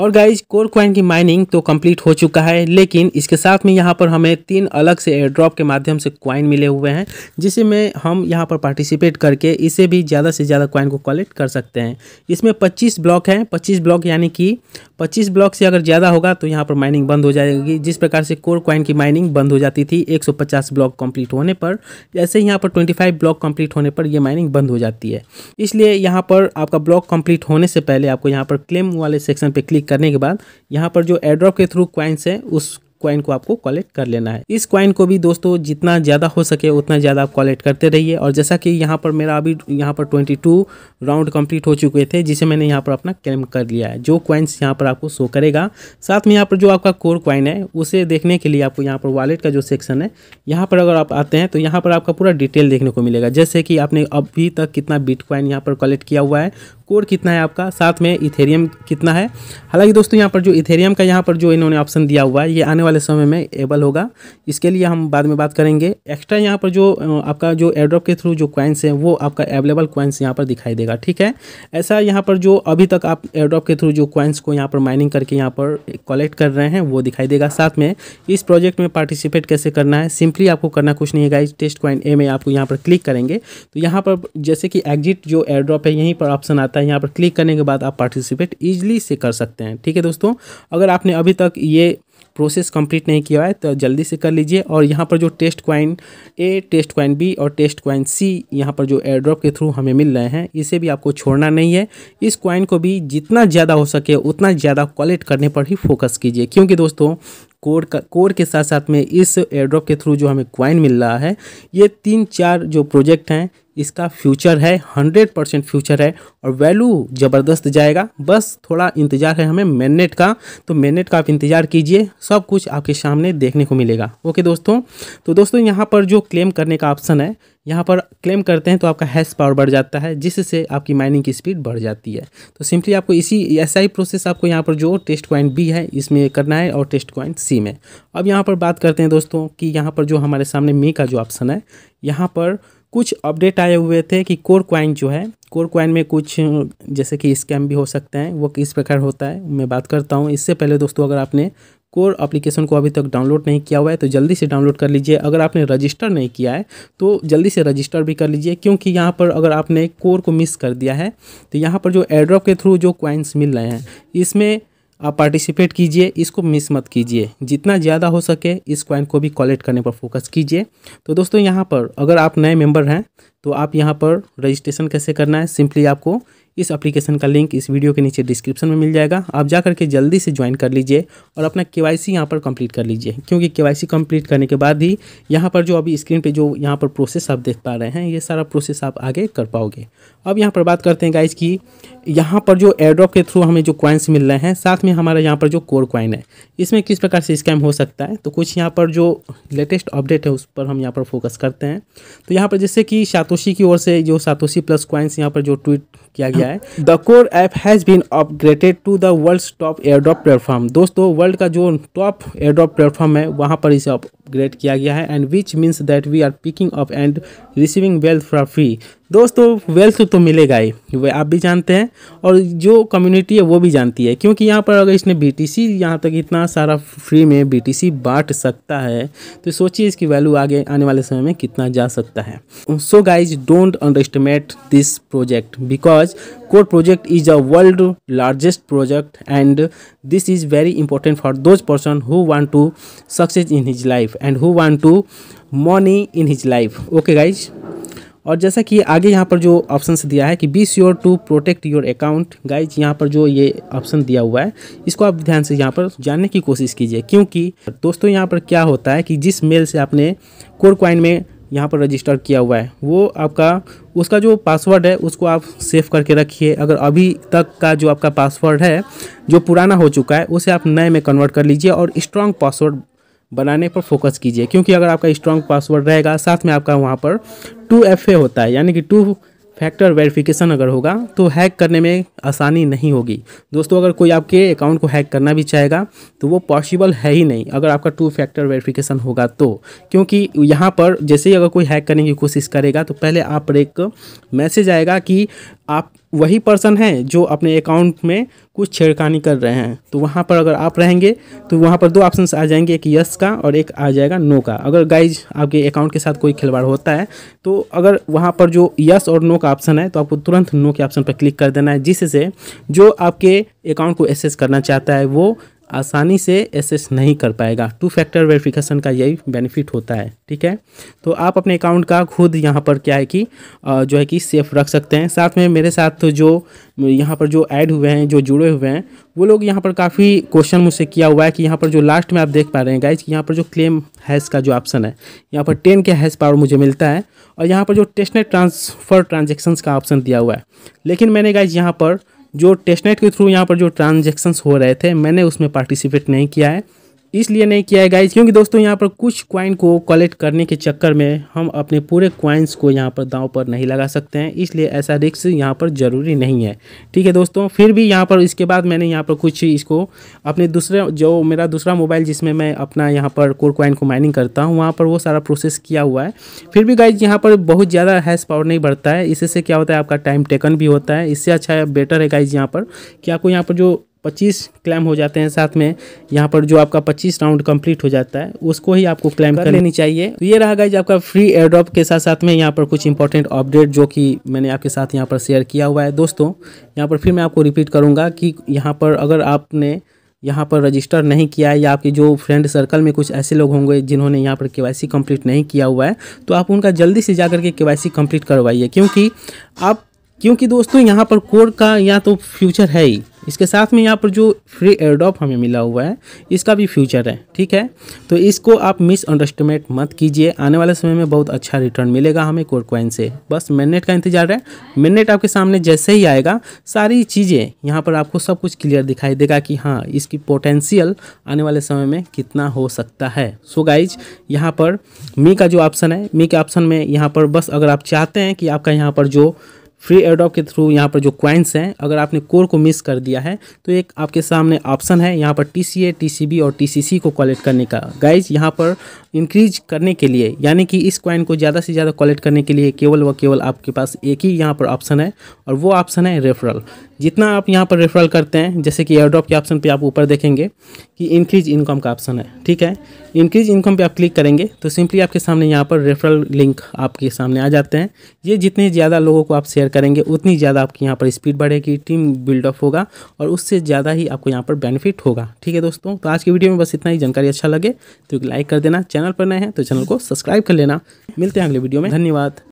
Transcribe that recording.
और guys core coin की mining तो कंप्लीट हो चुका है लेकिन इसके साथ में यहाँ पर हमें तीन अलग से एयर ड्रॉप के माध्यम से क्वाइन मिले हुए हैं जिसे में हम यहाँ पर पार्टिसिपेट करके इसे भी ज़्यादा से ज़्यादा क्वाइन को कलेक्ट कर सकते हैं इसमें 25 ब्लॉक हैं 25 ब्लॉक यानी कि पच्चीस ब्लॉक से अगर ज़्यादा होगा तो यहाँ पर माइनिंग बंद हो जाएगी जिस प्रकार से कोर क्वाइन की माइनिंग बंद हो जाती थी एक ब्लॉक कम्प्लीट होने पर जैसे यहाँ पर ट्वेंटी ब्लॉक कम्प्लीट होने पर यह माइनिंग बंद हो जाती है इसलिए यहाँ पर आपका ब्लॉक कंप्लीट होने से पहले आपको यहाँ पर क्लेम वाले सेक्शन पर क्लिक करने के बाद यहाँ पर जो एड्रॉप के थ्रू क्वाइंस है उस क्वाइन को आपको कलेक्ट कर लेना है इस क्वाइन को भी दोस्तों जितना ज़्यादा हो सके उतना ज़्यादा आप कलेक्ट करते रहिए और जैसा कि यहाँ पर मेरा अभी यहाँ पर ट्वेंटी राउंड कंप्लीट हो चुके थे जिसे मैंने यहाँ पर अपना क्लेम कर लिया है जो क्वाइंस यहाँ पर आपको शो करेगा साथ में यहाँ पर जो आपका कोर क्वाइन है उसे देखने के लिए आपको यहाँ पर वॉलेट का जो सेक्शन है यहाँ पर अगर आप आते हैं तो यहाँ पर आपका पूरा डिटेल देखने को मिलेगा जैसे कि आपने अभी तक कितना क्वाइन यहाँ पर कलेक्ट किया हुआ है कोर कितना है आपका साथ में इथेरियम कितना है हालांकि दोस्तों यहाँ पर जो इथेरियम का यहाँ पर जो इन्होंने ऑप्शन दिया हुआ है ये आने वाले समय में एबल होगा इसके लिए हम बाद में बात करेंगे एक्स्ट्रा यहाँ पर जो आपका जो एड्रॉप के थ्रू जो क्वाइंस हैं वो आपका अवेलेबल क्वाइंस यहाँ पर दिखाई देगा ठीक है ऐसा यहाँ पर जो अभी तक आप एड्रॉप के थ्रू जो क्वाइंस को यहाँ पर माइनिंग करके यहाँ पर कलेक्ट कर रहे हैं वो दिखाई देगा साथ में इस प्रोजेक्ट में पार्टिसिपेट कैसे करना है सिंपली आपको करना कुछ नहीं है टेस्ट क्वाइन ए में आपको यहाँ पर क्लिक करेंगे तो यहाँ पर जैसे कि एग्जिट जो एयर ड्रॉप है यहीं पर ऑप्शन आता है है यहाँ पर क्लिक करने के बाद आप पार्टिसिपेट ईजिली से कर सकते हैं ठीक है दोस्तों अगर आपने अभी तक ये प्रोसेस कंप्लीट नहीं किया है तो जल्दी से कर लीजिए और यहाँ पर जो test coin A test coin B और टेस्ट क्वाइन सी यहाँ पर जो एयरड्रॉप के थ्रू हमें मिल रहे हैं इसे भी आपको छोड़ना नहीं है इस क्वाइन को भी जितना ज़्यादा हो सके उतना ज़्यादा कलेक्ट करने पर ही फोकस कीजिए क्योंकि दोस्तों कोर का कोर के साथ साथ में इस एयरड्रॉप के थ्रू जो हमें क्वाइन मिल रहा है ये तीन चार जो प्रोजेक्ट हैं इसका फ्यूचर है हंड्रेड परसेंट फ्यूचर है और वैल्यू ज़बरदस्त जाएगा बस थोड़ा इंतज़ार है हमें मैनेट का तो मैनेट का आप इंतज़ार कीजिए सब कुछ आपके सामने देखने को मिलेगा ओके दोस्तों तो दोस्तों यहाँ पर जो क्लेम करने का ऑप्शन है यहाँ पर क्लेम करते हैं तो आपका हैश पावर बढ़ जाता है जिससे आपकी माइनिंग की स्पीड बढ़ जाती है तो सिंपली आपको इसी ऐसा ही प्रोसेस आपको यहाँ पर जो टेस्ट क्वाइंट बी है इसमें करना है और टेस्ट क्वाइंट सी में अब यहाँ पर बात करते हैं दोस्तों कि यहाँ पर जो हमारे सामने मे का जो ऑप्शन है यहाँ पर कुछ अपडेट आए हुए थे कि कोर क्वाइन जो है कोर क्वाइन में कुछ जैसे कि स्कैम भी हो सकते हैं वो किस प्रकार होता है मैं बात करता हूँ इससे पहले दोस्तों अगर आपने कोर एप्लीकेशन को अभी तक डाउनलोड नहीं किया हुआ है तो जल्दी से डाउनलोड कर लीजिए अगर आपने रजिस्टर नहीं किया है तो जल्दी से रजिस्टर भी कर लीजिए क्योंकि यहाँ पर अगर आपने कोर को मिस कर दिया है तो यहाँ पर जो एड्रॉप के थ्रू जो क्वाइंस मिल रहे हैं इसमें आप पार्टिसिपेट कीजिए इसको मिस मत कीजिए जितना ज़्यादा हो सके इस कॉइन को भी कलेक्ट करने पर फोकस कीजिए तो दोस्तों यहाँ पर अगर आप नए मेंबर हैं तो आप यहाँ पर रजिस्ट्रेशन कैसे करना है सिंपली आपको इस एप्लीकेशन का लिंक इस वीडियो के नीचे डिस्क्रिप्शन में मिल जाएगा आप जा करके जल्दी से ज्वाइन कर लीजिए और अपना के वाई सी यहाँ पर कंप्लीट कर लीजिए क्योंकि के वाई सी कंप्लीट करने के बाद ही यहाँ पर जो अभी स्क्रीन पे जो यहाँ पर प्रोसेस आप देख पा रहे हैं ये सारा प्रोसेस आप आगे कर पाओगे अब यहाँ पर बात करते हैं गाइज की यहाँ पर जो एयरड्रॉप के थ्रू हमें जो क्वाइंस मिल रहे हैं साथ में हमारा यहाँ पर जो कोर क्वाइन है इसमें किस प्रकार से स्कैम हो सकता है तो कुछ यहाँ पर जो लेटेस्ट अपडेट है उस पर हम यहाँ पर फोकस करते हैं तो यहाँ पर जैसे कि सातोशी की ओर से जो सातोशी प्लस क्वाइंस यहाँ पर जो ट्वीट किया गया है the core app has been upgraded to the world top airdrop platform दोस्तों वर्ल्ड का जो टॉप एयरड्रॉप प्लेटफॉर्म है वहाँ पर इसे अपग्रेड किया गया है and which means that we are picking up and receiving wealth for free दोस्तों वेल्थ तो मिलेगा ही वह आप भी जानते हैं और जो कम्युनिटी है वो भी जानती है क्योंकि यहाँ पर अगर इसने बी टी सी यहाँ तक इतना सारा फ्री में बी टी सी बांट सकता है तो सोचिए इसकी वैल्यू आगे आने वाले समय में कितना जा सकता है so guys don't underestimate this project because core project is a world largest project and this is very important for those person who want to success in his life and who want to money in his life okay guys और जैसा कि आगे यहाँ पर जो option दिया है कि be sure to protect your account guys यहाँ पर जो ये ऑप्शन दिया हुआ है इसको आप ध्यान से यहाँ पर जानने की कोशिश कीजिए क्योंकि दोस्तों यहाँ पर क्या होता है कि जिस मेल से आपने कोर क्वाइन में यहाँ पर रजिस्टर किया हुआ है वो आपका उसका जो पासवर्ड है उसको आप सेव करके रखिए अगर अभी तक का जो आपका पासवर्ड है जो पुराना हो चुका है उसे आप नए में कन्वर्ट कर लीजिए और स्ट्रॉन्ग पासवर्ड बनाने पर फोकस कीजिए क्योंकि अगर आपका स्ट्रॉन्ग पासवर्ड रहेगा साथ में आपका वहाँ पर टू एफ होता है यानी कि टू फैक्टर वेरिफिकेशन अगर होगा तो हैक करने में आसानी नहीं होगी दोस्तों अगर कोई आपके अकाउंट को हैक करना भी चाहेगा तो वो पॉसिबल है ही नहीं अगर आपका टू फैक्टर वेरिफिकेशन होगा तो क्योंकि यहाँ पर जैसे ही अगर कोई हैक करने की कोशिश करेगा तो पहले आप पर एक मैसेज आएगा कि आप वही पर्सन हैं जो अपने अकाउंट में कुछ छेड़खानी कर रहे हैं तो वहाँ पर अगर आप रहेंगे तो वहाँ पर दो ऑप्शन आ जाएंगे एक यस का और एक आ जाएगा नो का अगर गाइज आपके अकाउंट के साथ कोई खिलवाड़ होता है तो अगर वहाँ पर जो यस और नो का ऑप्शन है तो आपको तुरंत नो के ऑप्शन पर क्लिक कर देना है जिससे जो आपके अकाउंट को एक्सेस करना चाहता है वो आसानी से एसेस नहीं कर पाएगा टू फैक्टर वेरिफिकेशन का यही बेनिफिट होता है ठीक है तो आप अपने अकाउंट का खुद यहाँ पर क्या है कि जो है कि सेफ रख सकते हैं साथ में मेरे साथ तो जो यहाँ पर जो ऐड हुए हैं जो जुड़े हुए हैं वो लोग यहाँ पर काफ़ी क्वेश्चन मुझसे किया हुआ है कि यहाँ पर जो लास्ट में आप देख पा रहे हैं गाइज कि यहाँ पर जो क्लेम हैज़ का जो ऑप्शन है यहाँ पर टेन के हैज पावर मुझे मिलता है और यहाँ पर जो टेस्टनेट ट्रांसफ़र ट्रांजेक्शन का ऑप्शन दिया हुआ है लेकिन मैंने गाइज यहाँ पर जो टेस्टनेट के थ्रू यहाँ पर जो ट्रांजेक्शन्स हो रहे थे मैंने उसमें पार्टिसिपेट नहीं किया है इसलिए नहीं किया है गाइज क्योंकि दोस्तों यहाँ पर कुछ क्वाइन को कलेक्ट करने के चक्कर में हम अपने पूरे क्वाइंस को यहाँ पर दांव पर नहीं लगा सकते हैं इसलिए ऐसा रिक्स यहाँ पर ज़रूरी नहीं है ठीक है दोस्तों फिर भी यहाँ पर इसके बाद मैंने यहाँ पर कुछ इसको अपने दूसरे जो मेरा दूसरा मोबाइल जिसमें मैं अपना यहाँ पर कोर क्वाइन को माइनिंग करता हूँ वहाँ पर वो सारा प्रोसेस किया हुआ है फिर भी गाइज यहाँ पर बहुत ज़्यादा हैश पावर नहीं बढ़ता है इससे क्या होता है आपका टाइम टेकन भी होता है इससे अच्छा बेटर है गाइज यहाँ पर कि आपको यहाँ पर जो पच्चीस क्लैम हो जाते हैं साथ में यहाँ पर जो आपका पच्चीस राउंड कंप्लीट हो जाता है उसको ही आपको क्लैम कर लेनी चाहिए तो ये रहा गाइज आपका फ्री एयरड्रॉप के साथ साथ में यहाँ पर कुछ इंपॉर्टेंट अपडेट जो कि मैंने आपके साथ यहाँ पर शेयर किया हुआ है दोस्तों यहाँ पर फिर मैं आपको रिपीट करूँगा कि यहाँ पर अगर आपने यहाँ पर रजिस्टर नहीं किया है या आपके जो फ्रेंड सर्कल में कुछ ऐसे लोग होंगे जिन्होंने यहाँ पर केवाईसी कंप्लीट नहीं किया हुआ है तो आप उनका जल्दी से जा करके केवाईसी कंप्लीट करवाइए क्योंकि आप क्योंकि दोस्तों यहाँ पर कोर का या तो फ्यूचर है ही इसके साथ में यहाँ पर जो फ्री एयरडॉप हमें मिला हुआ है इसका भी फ्यूचर है ठीक है तो इसको आप मिस मत कीजिए आने वाले समय में बहुत अच्छा रिटर्न मिलेगा हमें कोर क्वाइन से बस मिननेट का इंतजार है मिननेट आपके सामने जैसे ही आएगा सारी चीज़ें यहाँ पर आपको सब कुछ क्लियर दिखाई देगा कि हाँ इसकी पोटेंशियल आने वाले समय में कितना हो सकता है सो गाइज यहाँ पर मी का जो ऑप्शन है मी के ऑप्शन में यहाँ पर बस अगर आप चाहते हैं कि आपका यहाँ पर जो फ्री एयरडॉप के थ्रू यहाँ पर जो क्वाइंस हैं अगर आपने कोर को मिस कर दिया है तो एक आपके सामने ऑप्शन है यहाँ पर टी सी और टी को कलेक्ट करने का गाइज यहाँ पर इंक्रीज करने के लिए यानी कि इस क्वाइन को ज़्यादा से ज़्यादा कलेक्ट करने के लिए केवल व केवल आपके पास एक ही यहाँ पर ऑप्शन है और वो ऑप्शन है रेफरल जितना आप यहाँ पर रेफरल करते हैं जैसे कि एयरड्रॉप के ऑप्शन पे आप ऊपर देखेंगे कि इंक्रीज इनकम का ऑप्शन है ठीक है इंक्रीज इनकम पे आप क्लिक करेंगे तो सिंपली आपके सामने यहाँ पर रेफरल लिंक आपके सामने आ जाते हैं ये जितने ज़्यादा लोगों को आप शेयर करेंगे उतनी ज़्यादा आपकी यहाँ पर स्पीड बढ़ेगी टीम बिल्डअप होगा और उससे ज़्यादा ही आपको यहाँ पर बेनिफिट होगा ठीक है दोस्तों तो आज की वीडियो में बस इतना ही जानकारी अच्छा लगे तो एक लाइक कर देना चैनल पर नए हैं तो चैनल को सब्सक्राइब कर लेना मिलते हैं अगले वीडियो में धन्यवाद